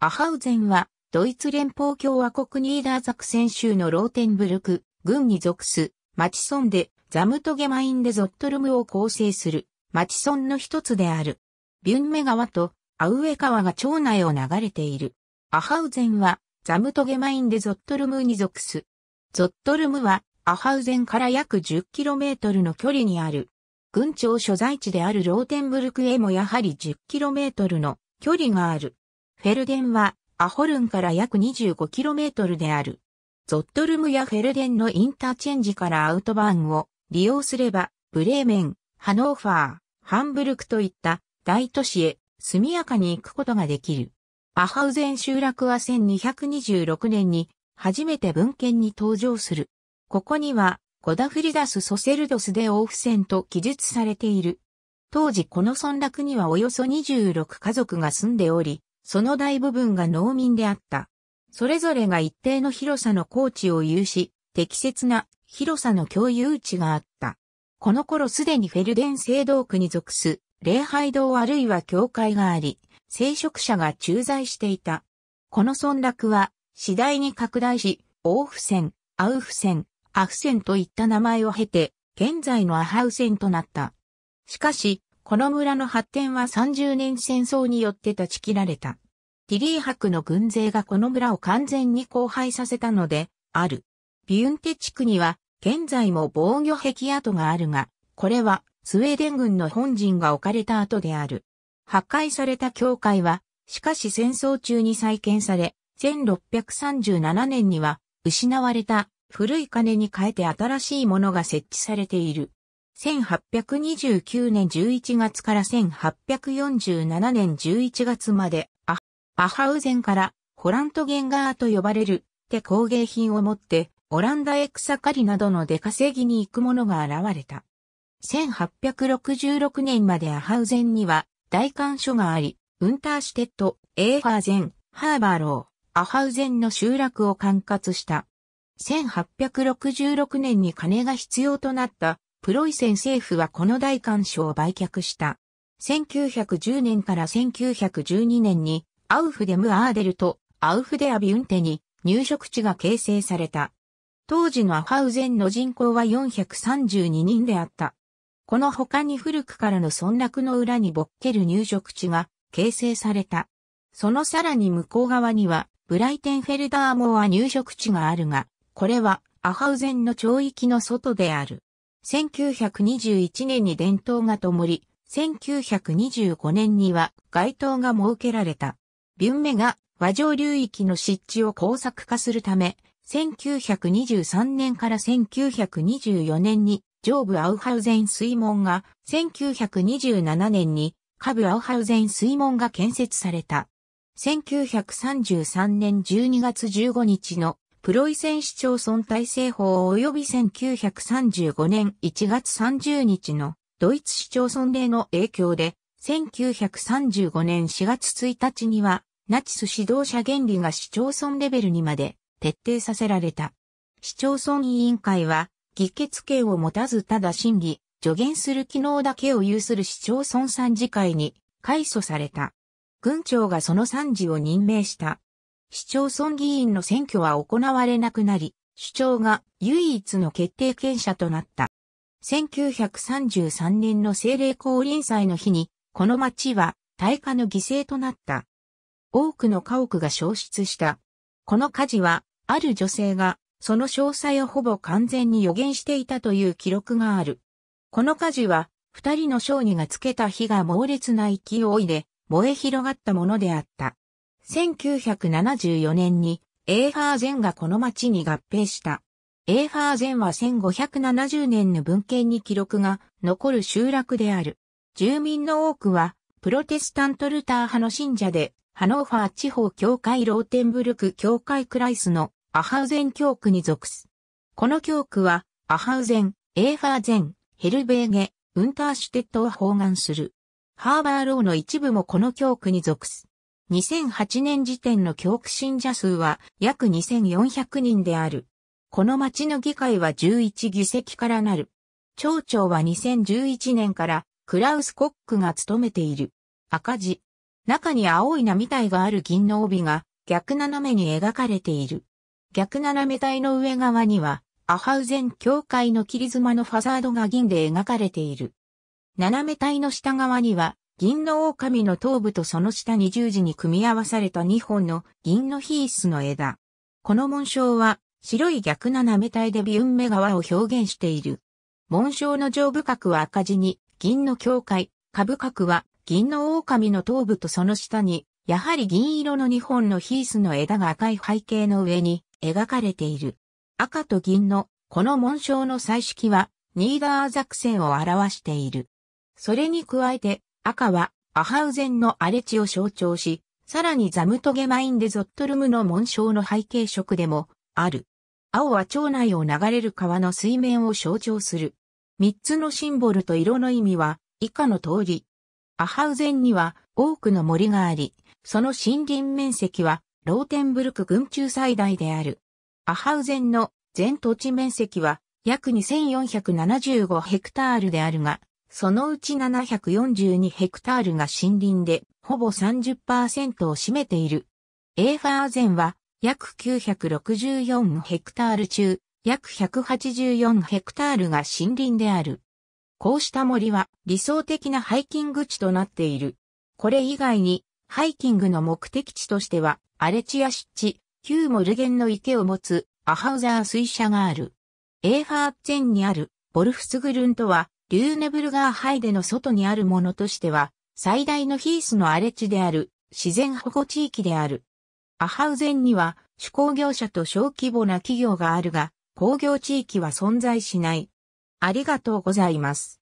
アハウゼンは、ドイツ連邦共和国ニーダーザクセン州のローテンブルク、軍に属す、マチソンで、ザムトゲマインデゾットルムを構成する、マチソンの一つである。ビュンメ川とアウエ川が町内を流れている。アハウゼンは、ザムトゲマインデゾットルムに属す。ゾットルムは、アハウゼンから約 10km の距離にある。郡庁所在地であるローテンブルクへもやはり 10km の距離がある。フェルデンはアホルンから約 25km である。ゾットルムやフェルデンのインターチェンジからアウトバーンを利用すれば、ブレーメン、ハノーファー、ハンブルクといった大都市へ速やかに行くことができる。アハウゼン集落は1226年に初めて文献に登場する。ここにはゴダフリダス・ソセルドスでオーフセンと記述されている。当時この村落にはおよそ26家族が住んでおり、その大部分が農民であった。それぞれが一定の広さの高地を有し、適切な広さの共有地があった。この頃すでにフェルデン聖堂区に属す礼拝堂あるいは教会があり、聖職者が駐在していた。この村落は次第に拡大し、オーフ線、アウフ線、アフ線といった名前を経て、現在のアハウンとなった。しかし、この村の発展は30年戦争によって断ち切られた。ティリー博の軍勢がこの村を完全に荒廃させたので、ある。ビュンテ地区には、現在も防御壁跡があるが、これはスウェーデン軍の本陣が置かれた跡である。破壊された教会は、しかし戦争中に再建され、1637年には、失われた古い金に変えて新しいものが設置されている。1829年11月から1847年11月まで、アアハウゼンからホラントゲンガーと呼ばれる手工芸品を持って、オランダへ草刈りなどの出稼ぎに行く者が現れた。1866年までアハウゼンには大官所があり、ウンターシュテット、エーハーゼン、ハーバーロー、アハウゼンの集落を管轄した。1866年に金が必要となったプロイセン政府はこの大官渉を売却した。1910年から1912年にアウフデム・アーデルとアウフデ・アビュンテに入植地が形成された。当時のアハウゼンの人口は432人であった。この他に古くからの村落の裏にぼっける入植地が形成された。そのさらに向こう側にはブライテンフェルダーモア入植地があるが、これはアハウゼンの町域の外である。1921年に伝統が灯り、1925年には街灯が設けられた。ビュンメが和上流域の湿地を工作化するため、1923年から1924年に上部アウハウゼン水門が、1927年に下部アウハウゼン水門が建設された。1933年12月15日のプロイセン市町村体制法及び1935年1月30日のドイツ市町村令の影響で、1935年4月1日には、ナチス指導者原理が市町村レベルにまで徹底させられた。市町村委員会は、議決権を持たずただ審議、助言する機能だけを有する市町村参事会に改組された。軍長がその参事を任命した。市町村議員の選挙は行われなくなり、首長が唯一の決定権者となった。1933年の政令降臨祭の日に、この町は大火の犠牲となった。多くの家屋が消失した。この火事は、ある女性が、その詳細をほぼ完全に予言していたという記録がある。この火事は、二人の商人がつけた火が猛烈な勢いで、燃え広がったものであった。1974年にエーファーゼンがこの町に合併した。エーファーゼンは1570年の文献に記録が残る集落である。住民の多くはプロテスタントルター派の信者で、ハノーファー地方教会ローテンブルク教会クライスのアハウゼン教区に属す。この教区は、アハウゼン、エーファーゼン、ヘルベーゲ、ウンターシュテットを包含する。ハーバーローの一部もこの教区に属す。2008年時点の教区信者数は約2400人である。この町の議会は11議席からなる。町長は2011年からクラウス・コックが務めている。赤字。中に青い波体がある銀の帯が逆斜めに描かれている。逆斜め体の上側にはアハウゼン教会の切り妻のファザードが銀で描かれている。斜め体の下側には銀の狼の頭部とその下に十字に組み合わされた2本の銀のヒースの枝。この紋章は白い逆斜め体でビウンメ川を表現している。紋章の上部角は赤字に銀の境界、下部角は銀の狼の頭部とその下に、やはり銀色の2本のヒースの枝が赤い背景の上に描かれている。赤と銀のこの紋章の彩色はニーダーザクセンを表している。それに加えて赤はアハウゼンの荒れ地を象徴し、さらにザムトゲマインでゾットルムの紋章の背景色でもある。青は町内を流れる川の水面を象徴する。三つのシンボルと色の意味は以下の通り。アハウゼンには多くの森があり、その森林面積はローテンブルク群中最大である。アハウゼンの全土地面積は約2475ヘクタールであるが、そのうち742ヘクタールが森林で、ほぼ30%を占めている。エーファーゼンは、約964ヘクタール中、約184ヘクタールが森林である。こうした森は理想的なハイキング地となっている。これ以外に、ハイキングの目的地としては、アレチア湿地、旧モルゲンの池を持つアハウザー水車がある。エーファーゼンにあるボルフスグルントは、リューネブルガーハイデの外にあるものとしては、最大のヒースの荒れ地である、自然保護地域である。アハウゼンには、手工業者と小規模な企業があるが、工業地域は存在しない。ありがとうございます。